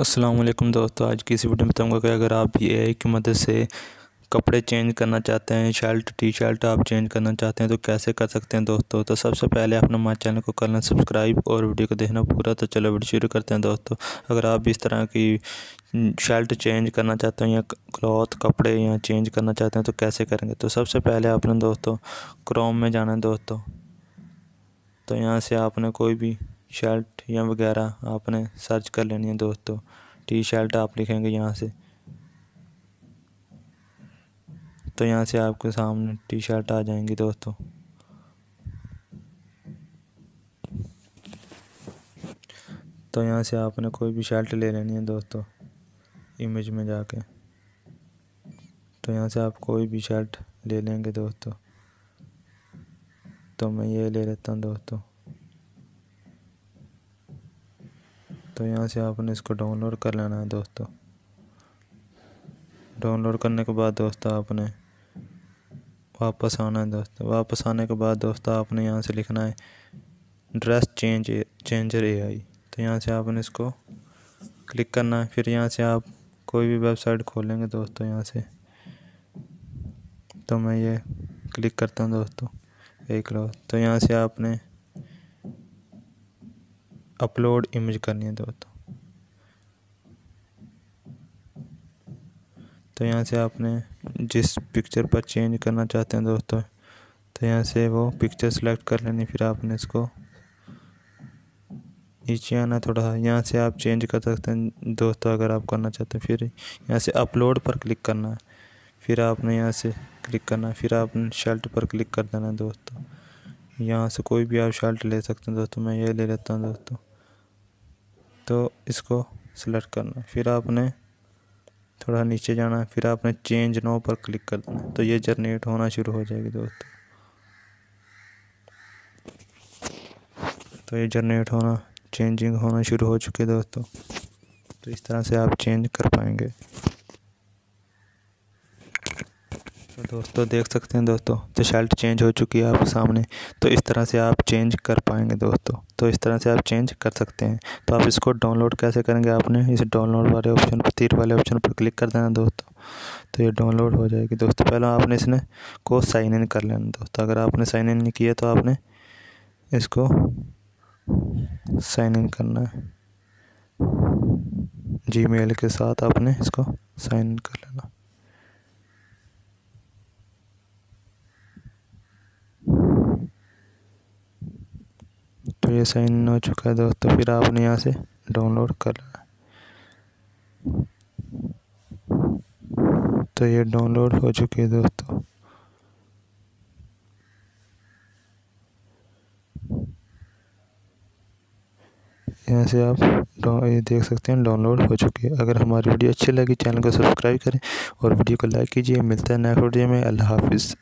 असलम दोस्तों आज की इस वीडियो में बताऊँगा कि अगर आप ये एक की मदद से कपड़े चेंज करना चाहते हैं शर्ट टी शर्ट आप चेंज करना चाहते हैं तो कैसे कर सकते हैं दोस्तों तो सबसे पहले अपने हमारे चैनल को करना सब्सक्राइब और वीडियो को देखना पूरा तो चलो वीडियो शुरू करते हैं दोस्तों अगर आप भी इस तरह की शर्ट चेंज करना चाहते हैं या क्लॉथ कपड़े या चेंज करना चाहते हैं तो कैसे करेंगे तो सबसे पहले आपने दोस्तों क्रोम में जाना है दोस्तों तो यहाँ से आपने कोई भी शर्ट या वगैरह आपने सर्च कर लेनी है दोस्तों टी शर्ट आप लिखेंगे यहाँ से तो यहाँ से आपके सामने टी शर्ट आ जाएंगी दोस्तों तो यहाँ से आपने कोई भी शर्ट ले लेनी है दोस्तों इमेज में जाके तो यहाँ से आप कोई भी शर्ट ले लेंगे दोस्तों तो मैं ये ले लेता हूँ दोस्तों तो यहाँ से आपने इसको डाउनलोड कर लेना है दोस्तों डाउनलोड करने के बाद दोस्तों आपने वापस आना है दोस्तों वापस आने के बाद दोस्तों आपने यहाँ से लिखना है ड्रेस चेंज चेंजर एआई तो यहाँ से आपने इसको क्लिक करना है फिर यहाँ से आप कोई भी वेबसाइट खोलेंगे दोस्तों यहाँ से तो मैं ये क्लिक करता हूँ दोस्तों एक लो तो यहाँ से आपने अपलोड इमेज करनी है दोस्तों तो यहाँ से आपने जिस पिक्चर पर चेंज करना चाहते हैं दोस्तों तो यहाँ से वो पिक्चर सेलेक्ट कर लेनी फिर आपने इसको नीचे आना थोड़ा यहाँ से आप चेंज कर सकते हैं दोस्तों अगर आप करना चाहते हैं फिर यहाँ से अपलोड पर क्लिक करना है फिर आपने यहाँ से क्लिक करना है फिर आपने शर्ट पर क्लिक कर देना है दोस्तों यहाँ से कोई भी आप शर्ट ले सकते हैं दोस्तों मैं ये ले लेता हूँ दोस्तों तो इसको सेलेक्ट करना फिर आपने थोड़ा नीचे जाना है फिर आपने चेंज नो पर क्लिक कर देना तो ये जनरेट होना शुरू हो जाएगी दोस्तों तो ये जनरेट होना चेंजिंग होना शुरू हो चुके दोस्तों तो इस तरह से आप चेंज कर पाएंगे तो दोस्तों देख सकते हैं दोस्तों तो शर्ट चेंज हो चुकी है आपके सामने तो इस तरह से आप चेंज कर पाएंगे दोस्तों तो इस तरह से आप चेंज कर सकते हैं तो आप इसको डाउनलोड कैसे करेंगे आपने इस डाउनलोड वाले ऑप्शन पर तीर वाले ऑप्शन पर क्लिक कर देना दोस्तों तो ये डाउनलोड हो जाएगी दोस्तों पहले आपने इसने को साइन इन कर लेना दोस्तों अगर आपने साइन इन नहीं किया तो आपने इसको साइन इन करना है जी के साथ आपने इसको साइन इन कर ये साइन हो चुका है दोस्तों फिर आपने यहाँ से डाउनलोड करना है तो ये डाउनलोड हो चुकी है दोस्तों यहाँ से आप ये देख सकते हैं डाउनलोड हो चुकी है अगर हमारी वीडियो अच्छी लगी चैनल को सब्सक्राइब करें और वीडियो को लाइक कीजिए मिलता है नेक्स्ट वीडियो में अल्लाह हाफिज़